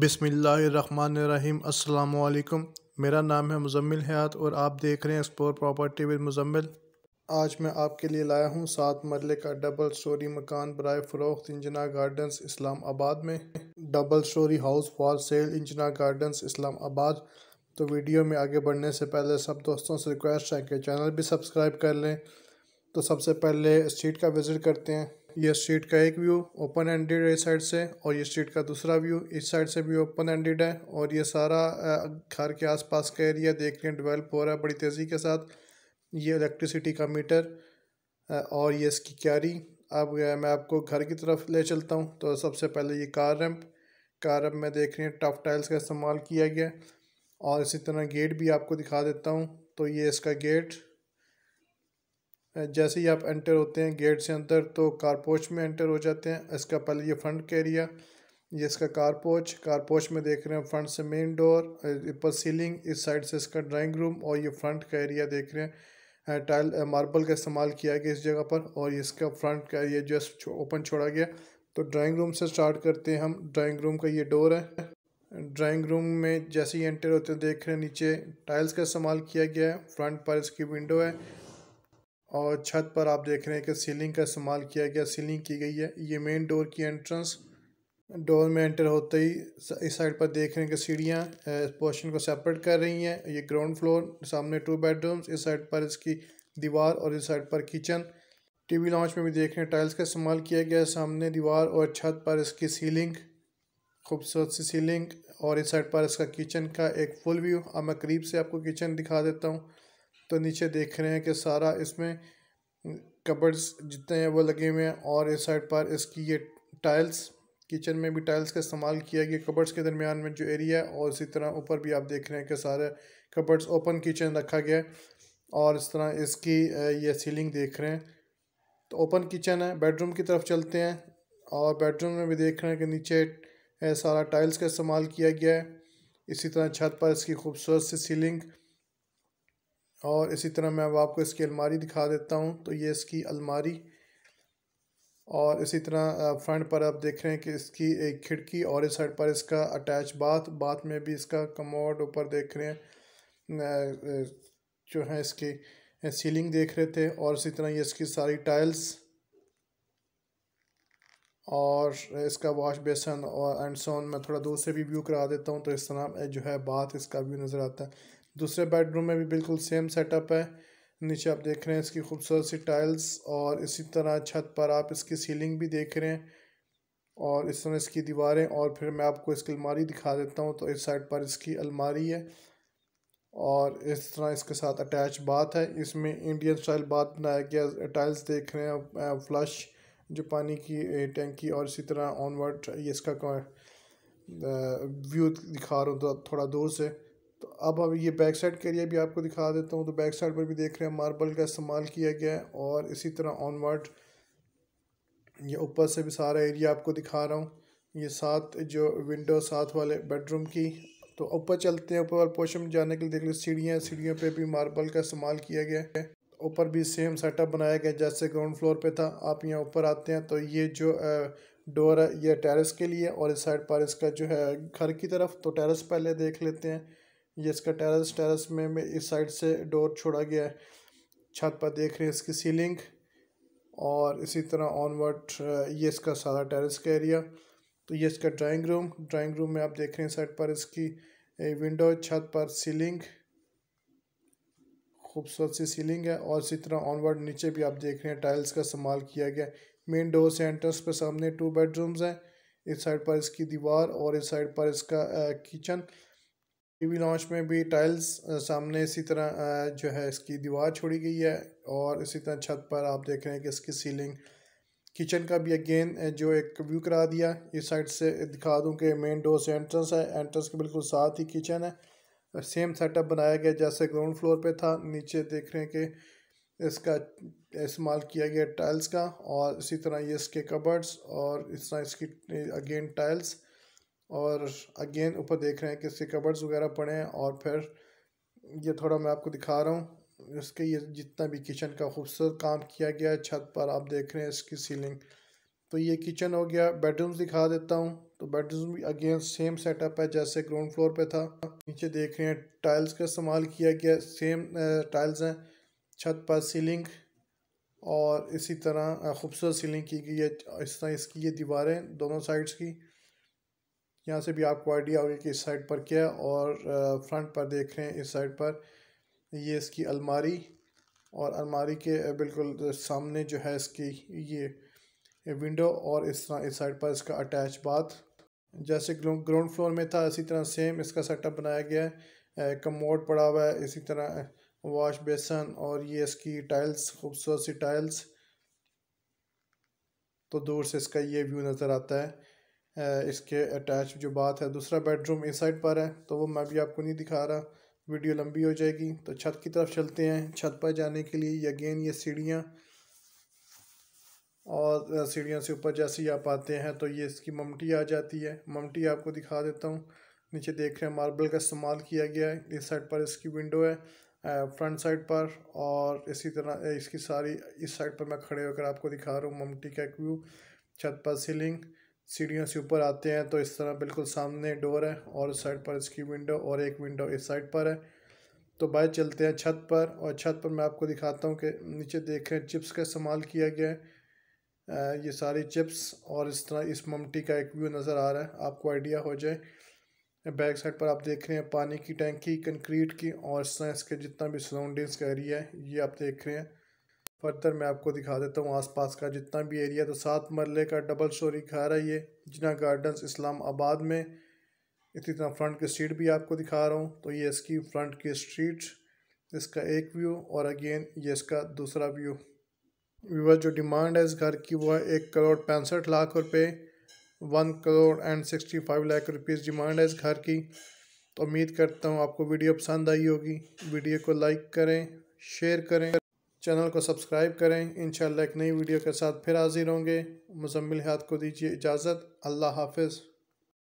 बिसमीम अल्लाम मेरा नाम है मुजम्मिल हयात और आप देख रहे हैं एक्सप्लोर प्रॉपर्टी विद मुजम्मिल आज मैं आपके लिए लाया हूँ सात मरले का डबल स्टोरी मकान बरए फ़रोख्त इंजना गार्डन्स इस्लाम आबाद में double story house for sale इंजना गार्डन्स इस्लाम आबाद तो वीडियो में आगे बढ़ने से पहले सब दोस्तों से रिक्वेस्ट है कि चैनल भी सब्सक्राइब कर लें तो सबसे पहले स्ट्रीट का विज़िट करते हैं ये स्ट्रीट का एक व्यू ओपन एंडेड है इस साइड से और ये स्ट्रीट का दूसरा व्यू इस साइड से भी ओपन एंडेड है और ये सारा घर के आसपास का एरिया देख रहे हैं डिवेल्प हो रहा है बड़ी तेज़ी के साथ ये इलेक्ट्रिसिटी का मीटर और ये इसकी क्यारी अब मैं आपको घर की तरफ ले चलता हूँ तो सबसे पहले ये कार रैम्प कार रैम्प में देख रहे हैं टफ टाइल्स का इस्तेमाल किया गया और इसी तरह गेट भी आपको दिखा देता हूँ तो ये इसका गेट जैसे ही आप एंटर होते हैं गेट से अंदर तो कारपोच में एंटर हो जाते हैं इसका पहले ये फ्रंट का एरिया ये इसका कारपोच कारपोच में देख रहे हैं फ्रंट से मेन डोर ऊपर सीलिंग इस साइड से इसका ड्राइंग रूम और ये फ्रंट का एरिया देख रहे हैं टाइल मार्बल का इस्तेमाल किया गया इस जगह पर और इसका फ्रंट का एरिया जस्ट ओपन छोड़ा गया तो ड्राइंग रूम से स्टार्ट करते हैं हम ड्राइंग रूम का ये डोर है ड्राइंग रूम में जैसे ही एंटर होते हैं देख रहे हैं नीचे टाइल्स का इस्तेमाल किया गया है फ्रंट पर इसकी विंडो है और छत पर आप देख रहे हैं कि सीलिंग का इस्तेमाल किया गया सीलिंग की गई है ये मेन डोर की एंट्रेंस डोर में एंटर होते ही इस साइड पर देख रहे हैं कि सीढ़ियाँ पोर्शन को सेपरेट कर रही हैं ये ग्राउंड फ्लोर सामने टू बेडरूम्स इस साइड पर इसकी दीवार और इस साइड पर किचन टीवी लॉन्च में भी देख रहे हैं टाइल्स का इस्तेमाल किया गया है सामने दीवार और छत पर इसकी सीलिंग खूबसूरत सी सीलिंग और इस साइड पर इसका किचन का एक फुल व्यू अब मैं करीब से आपको किचन दिखा देता हूँ तो नीचे देख रहे हैं कि सारा इसमें कबर्ड्स जितने हैं वो लगे हुए हैं और इस साइड पर इसकी ये टाइल्स किचन में भी टाइल्स का इस्तेमाल किया गया कबर्ड्स के दरमियान में जो एरिया है और इसी तरह ऊपर भी आप देख रहे हैं कि सारे कबर्ड्स ओपन किचन रखा गया है और इस तरह इसकी ये सीलिंग देख रहे हैं तो ओपन किचन है बेडरूम की तरफ चलते हैं और बेडरूम में भी देख रहे हैं कि नीचे सारा टाइल्स का इस्तेमाल किया गया है इसी तरह छत पर इसकी खूबसूरत सी सीलिंग और इसी तरह मैं अब आपको इसकी अलमारी दिखा देता हूँ तो ये इसकी अलमारी और इसी तरह फ्रंट पर आप देख रहे हैं कि इसकी एक खिड़की और इस साइड पर इसका अटैच बाथ बाथ में भी इसका कमोड ऊपर देख रहे हैं जो है इसकी सीलिंग देख रहे थे और इसी तरह ये इसकी सारी टाइल्स और इसका वॉश बेसन और एंड सोन मैं थोड़ा दूर से भी व्यू करा देता हूँ तो इस तरह जो है बाथ इसका व्यू नज़र आता है दूसरे बेडरूम में भी बिल्कुल सेम सेटअप है नीचे आप देख रहे हैं इसकी खूबसूरत सी टाइल्स और इसी तरह छत पर आप इसकी सीलिंग भी देख रहे हैं और इस तरह इसकी दीवारें और फिर मैं आपको इसकी अलमारी दिखा देता हूँ तो इस साइड पर इसकी अलमारी है और इस तरह इसके साथ अटैच बाथ है इसमें इंडियन स्टाइल बाथ बनाया गया टाइल्स देख रहे हैं फ्लश जो पानी की टैंकी और इसी तरह ऑनवर्ड ये इसका व्यू दिखा रहा हूँ तो थोड़ा दूर से तो अब अब ये बैक साइड के एरिया भी आपको दिखा देता हूँ तो बैक साइड पर भी देख रहे हैं मार्बल का इस्तेमाल किया गया है और इसी तरह ऑनवर्ड ये ऊपर से भी सारा एरिया आपको दिखा रहा हूँ ये सात जो विंडो सात वाले बेडरूम की तो ऊपर चलते हैं ऊपर वाले पोशन में जाने के लिए देख लो सीढ़ियाँ सीढ़ियों पे भी मार्बल का इस्तेमाल किया गया है ऊपर भी सेम सेटअप बनाया गया जैसे ग्राउंड फ्लोर पे था आप यहाँ ऊपर आते हैं तो ये जो डोर है ये टेरेस के लिए और इस साइड पर इसका जो है घर की तरफ तो टेरेस पहले देख लेते हैं ये इसका टेरेस टेरेस में, में इस साइड से डोर छोड़ा गया है छत पर देख रहे हैं इसकी सीलिंग और इसी तरह ऑनवर्ड ये इसका सारा टेरेस का एरिया तो ये इसका ड्राइंग रूम ड्राइंग रूम में आप देख रहे हैं साइड पर इसकी विंडो छत पर सीलिंग खूबसूरत सी सीलिंग है और इसी तरह ऑनवर्ड नीचे भी आप देख रहे हैं टाइल्स का इस्तेमाल किया गया मेन डोर से एंट्रेंस पर सामने टू बेडरूम्स हैं इस साइड पर इसकी दीवार और इस साइड पर इसका किचन uh, टीवी लॉन्च में भी टाइल्स सामने इसी तरह जो है इसकी दीवार छोड़ी गई है और इसी तरह छत पर आप देख रहे हैं कि इसकी सीलिंग किचन का भी अगेन जो एक व्यू करा दिया इस साइड से दिखा दूं कि मेन डोर से एंट्रेंस है एंट्रेंस के बिल्कुल साथ ही किचन है सेम सेटअप बनाया गया जैसे ग्राउंड फ्लोर पे था नीचे देख रहे हैं कि इसका इस्तेमाल किया गया टाइल्स का और इसी तरह ये इसके कबर्ड्स और इस तरह इसकी अगेन टाइल्स और अगेन ऊपर देख रहे हैं कि इसके कबर्स वगैरह पड़े हैं और फिर ये थोड़ा मैं आपको दिखा रहा हूँ इसके ये जितना भी किचन का खूबसूरत काम किया गया है छत पर आप देख रहे हैं इसकी सीलिंग तो ये किचन हो गया बेडरूम्स दिखा देता हूँ तो बेडरूम भी अगेन सेम सेटअप है जैसे ग्राउंड फ्लोर पे था नीचे देख रहे हैं टाइल्स का इस्तेमाल किया गया सेम टाइल्स हैं छत पर सीलिंग और इसी तरह खूबसूरत सीलिंग की गई है इस तरह इसकी ये दीवारें दोनों साइड्स की यहाँ से भी आपको आइडिया होगा कि इस साइड पर क्या और फ्रंट पर देख रहे हैं इस साइड पर ये इसकी अलमारी और अलमारी के बिल्कुल सामने जो है इसकी ये विंडो और इस तरह इस साइड पर इसका अटैच बाथ जैसे ग्राउंड फ्लोर में था इसी तरह सेम इसका सेटअप बनाया गया है कमोड पड़ा हुआ है इसी तरह वॉश बेसन और ये इसकी टाइल्स खूबसूरत सी टाइल्स तो दूर से इसका ये व्यू नज़र आता है इसके अटैच जो बात है दूसरा बेडरूम इस साइड पर है तो वो मैं भी आपको नहीं दिखा रहा वीडियो लंबी हो जाएगी तो छत की तरफ चलते हैं छत पर जाने के लिए अगेन ये सीढ़ियाँ और सीढ़ियों से ऊपर जैसे ही आप आते हैं तो ये इसकी ममटी आ जाती है ममटी आपको दिखा देता हूँ नीचे देख रहे हैं मार्बल का इस्तेमाल किया गया है इस साइड पर इसकी विंडो है फ्रंट साइड पर और इसी तरह इसकी सारी इस साइड पर मैं खड़े होकर आपको दिखा रहा हूँ ममटी का व्यू छत पर सीलिंग सीढ़ियों से ऊपर आते हैं तो इस तरह बिल्कुल सामने डोर है और उस साइड पर इसकी विंडो और एक विंडो इस साइड पर है तो बाहर चलते हैं छत पर और छत पर मैं आपको दिखाता हूँ कि नीचे देख रहे हैं चिप्स का इस्तेमाल किया गया है ये सारी चिप्स और इस तरह इस ममटी का एक व्यू नज़र आ रहा है आपको आइडिया हो जाए बैक साइड पर आप देख रहे हैं पानी की टैंकी कंक्रीट की और इस तरह इसके जितना भी सराउंडिंग्स का एरिया है ये आप देख रहे हैं फर्दर मैं आपको दिखा देता हूँ आसपास का जितना भी एरिया तो सात मरले का डबल स्टोरी खा रहा है ये जिना गार्डन्स इस्लामाबाद में इसी तरह फ्रंट की स्ट्रीट भी आपको दिखा रहा हूँ तो ये इसकी फ्रंट की स्ट्रीट इसका एक व्यू और अगेन ये इसका दूसरा व्यू व्यूअर जो डिमांड है इस घर की वो है एक करोड़ पैंसठ लाख रुपये one crore and sixty five lakh rupees demand है इस घर की तो उम्मीद करता हूँ आपको वीडियो पसंद आई होगी वीडियो को लाइक करें शेयर करें चैनल को सब्सक्राइब करें इन एक नई वीडियो के साथ फिर हाजिर होंगे मुजम्मिल हाथ को दीजिए इजाज़त अल्लाह हाफिज़